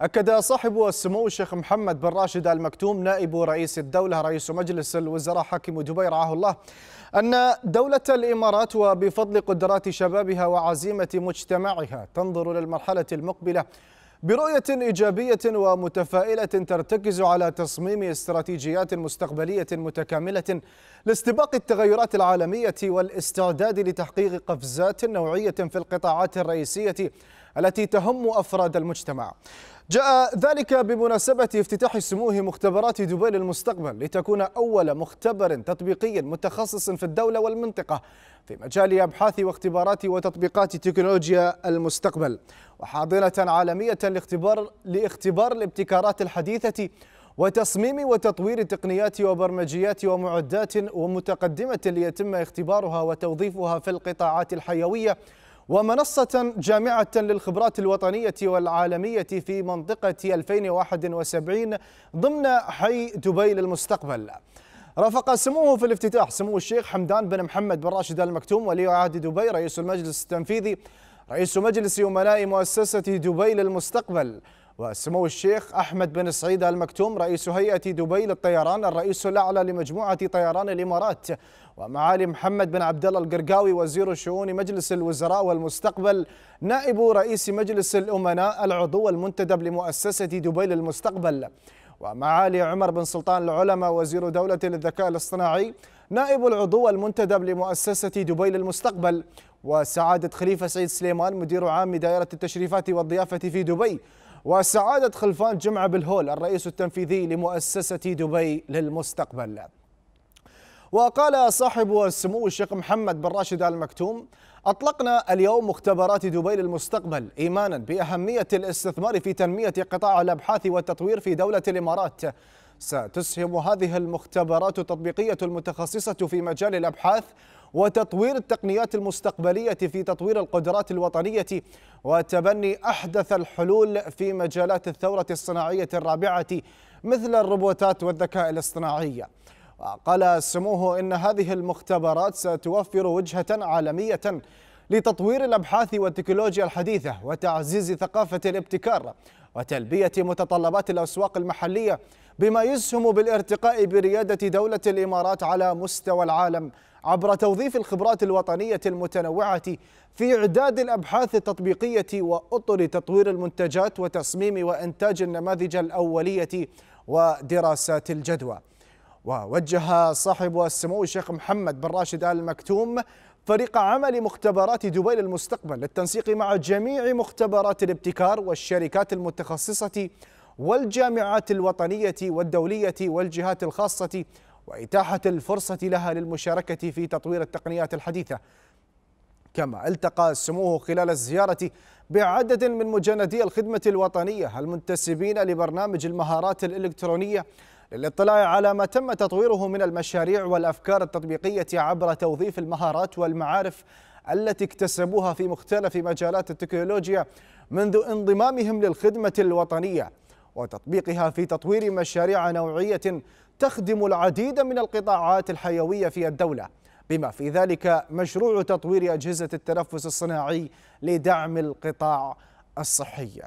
أكد صاحب السمو الشيخ محمد بن راشد المكتوم نائب رئيس الدولة رئيس مجلس الوزراء حاكم دبي رعاه الله أن دولة الإمارات وبفضل قدرات شبابها وعزيمة مجتمعها تنظر للمرحلة المقبلة برؤية إيجابية ومتفائلة ترتكز على تصميم استراتيجيات مستقبلية متكاملة لاستباق التغيرات العالمية والاستعداد لتحقيق قفزات نوعية في القطاعات الرئيسية التي تهم أفراد المجتمع جاء ذلك بمناسبة افتتاح سموه مختبرات دبي للمستقبل لتكون أول مختبر تطبيقي متخصص في الدولة والمنطقة في مجال أبحاث واختبارات وتطبيقات تكنولوجيا المستقبل وحاضنة عالمية لاختبار, لاختبار الابتكارات الحديثة وتصميم وتطوير تقنيات وبرمجيات ومعدات ومتقدمة ليتم اختبارها وتوظيفها في القطاعات الحيوية ومنصة جامعة للخبرات الوطنية والعالمية في منطقة 2071 ضمن حي دبي للمستقبل رافق سموه في الافتتاح سمو الشيخ حمدان بن محمد بن راشد المكتوم ولي عهد دبي رئيس المجلس التنفيذي رئيس مجلس أمناء مؤسسة دبي للمستقبل وسمو الشيخ أحمد بن سعيد المكتوم رئيس هيئة دبي للطيران الرئيس الأعلى لمجموعة طيران الإمارات ومعالي محمد بن عبد الله القرقاوي وزير شؤون مجلس الوزراء والمستقبل نائب رئيس مجلس الأمناء العضو المنتدب لمؤسسة دبي للمستقبل ومعالي عمر بن سلطان العلماء وزير دولة للذكاء الاصطناعي نائب العضو المنتدب لمؤسسة دبي للمستقبل وسعادة خليفة سعيد سليمان مدير عام دائرة التشريفات والضيافة في دبي وسعادة خلفان جمعة بالهول الرئيس التنفيذي لمؤسسة دبي للمستقبل وقال صاحب السمو الشيخ محمد بن راشد آل مكتوم أطلقنا اليوم مختبرات دبي للمستقبل إيمانا بأهمية الاستثمار في تنمية قطاع الأبحاث والتطوير في دولة الإمارات ستسهم هذه المختبرات التطبيقية المتخصصة في مجال الأبحاث وتطوير التقنيات المستقبلية في تطوير القدرات الوطنية وتبني أحدث الحلول في مجالات الثورة الصناعية الرابعة مثل الروبوتات والذكاء الاصطناعي وقال سموه إن هذه المختبرات ستوفر وجهة عالمية لتطوير الأبحاث والتكنولوجيا الحديثة وتعزيز ثقافة الابتكار وتلبية متطلبات الأسواق المحلية بما يسهم بالارتقاء بريادة دولة الإمارات على مستوى العالم عبر توظيف الخبرات الوطنية المتنوعة في إعداد الأبحاث التطبيقية وأطر تطوير المنتجات وتصميم وإنتاج النماذج الأولية ودراسات الجدوى ووجه صاحب السمو الشيخ محمد بن راشد آل مكتوم فريق عمل مختبرات دبي للمستقبل للتنسيق مع جميع مختبرات الابتكار والشركات المتخصصة والجامعات الوطنية والدولية والجهات الخاصة وإتاحة الفرصة لها للمشاركة في تطوير التقنيات الحديثة كما التقى سموه خلال الزيارة بعدد من مجندي الخدمة الوطنية المنتسبين لبرنامج المهارات الإلكترونية للاطلاع على ما تم تطويره من المشاريع والأفكار التطبيقية عبر توظيف المهارات والمعارف التي اكتسبوها في مختلف مجالات التكنولوجيا منذ انضمامهم للخدمة الوطنية وتطبيقها في تطوير مشاريع نوعية تخدم العديد من القطاعات الحيوية في الدولة بما في ذلك مشروع تطوير أجهزة التنفس الصناعي لدعم القطاع الصحي